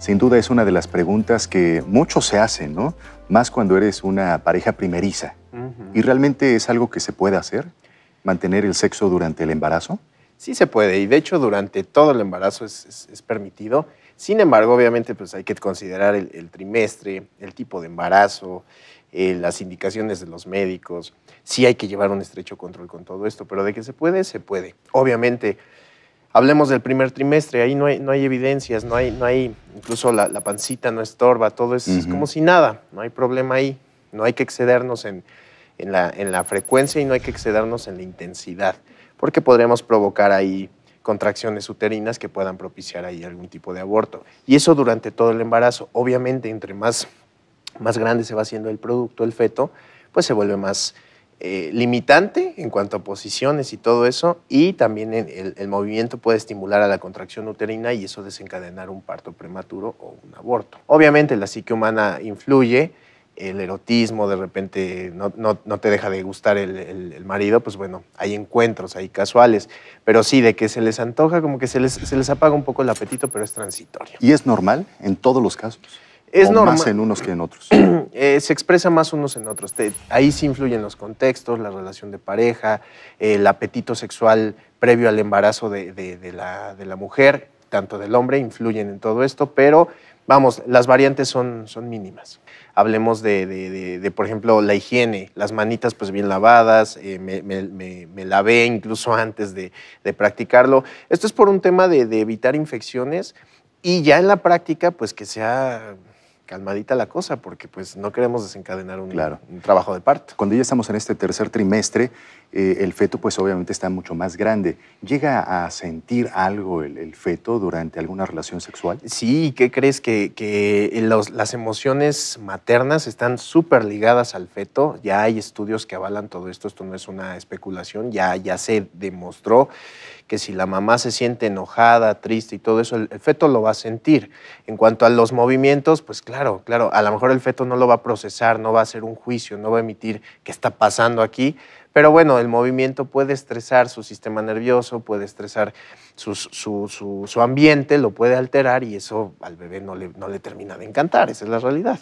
Sin duda es una de las preguntas que muchos se hacen, ¿no? Más cuando eres una pareja primeriza. ¿Y realmente es algo que se puede hacer? ¿Mantener el sexo durante el embarazo? Sí se puede, y de hecho durante todo el embarazo es, permitido. Sin embargo, obviamente, pues hay que considerar el, trimestre, el tipo de embarazo, eh, las indicaciones de los médicos. Sí hay que llevar un estrecho control con todo esto, pero de que se puede, se puede. Obviamente, hablemos del primer trimestre, ahí no hay, no hay evidencias, no hay, no hay incluso la, pancita no estorba, todo es, es, como si nada, no hay problema ahí, no hay que excedernos en, en, la, en la frecuencia y no hay que excedernos en la intensidad, porque podremos provocar ahí contracciones uterinas que puedan propiciar ahí algún tipo de aborto. Y eso durante todo el embarazo. Obviamente, entre más, más grande se va haciendo el producto, el feto, pues se vuelve más, eh, limitante en cuanto a posiciones y todo eso, y también el, movimiento puede estimular a la contracción uterina y eso desencadenar un parto prematuro o un aborto. Obviamente la psique humana influye, el erotismo de repente no, te deja de gustar el, marido, pues bueno, hay encuentros, hay casuales, pero sí, de que se les antoja, como que se les, se les apaga un poco el apetito, pero es transitorio. ¿Y es normal en todos los casos? es normal. más en unos que en otros. Eh, se expresa más unos en otros. ahí sí influyen los contextos, la relación de pareja, el apetito sexual previo al embarazo de, la, mujer, tanto del hombre, influyen en todo esto, pero vamos, las variantes son, son mínimas. Hablemos de, por ejemplo, la higiene, las manitas pues bien lavadas, eh, me, me, lavé incluso antes de, practicarlo. Esto es por un tema de evitar infecciones y ya en la práctica pues que sea calmadita la cosa, porque pues no queremos desencadenar un, trabajo de parto. Cuando ya estamos en este tercer trimestre, eh, el feto pues obviamente está mucho más grande. ¿Llega a sentir algo el, feto durante alguna relación sexual? Sí, ¿qué crees? Que, las emociones maternas están súper ligadas al feto. Ya hay estudios que avalan todo esto, esto no es una especulación, ya, ya se demostró que si la mamá se siente enojada, triste y todo eso, el feto lo va a sentir. En cuanto a los movimientos, pues claro, Claro, claro. A lo mejor el feto no lo va a procesar, no va a hacer un juicio, no va a emitir qué está pasando aquí. Pero bueno, el movimiento puede estresar su sistema nervioso, puede estresar su, su, su, su ambiente, lo puede alterar y eso al bebé no le, no le termina de encantar. Esa es la realidad.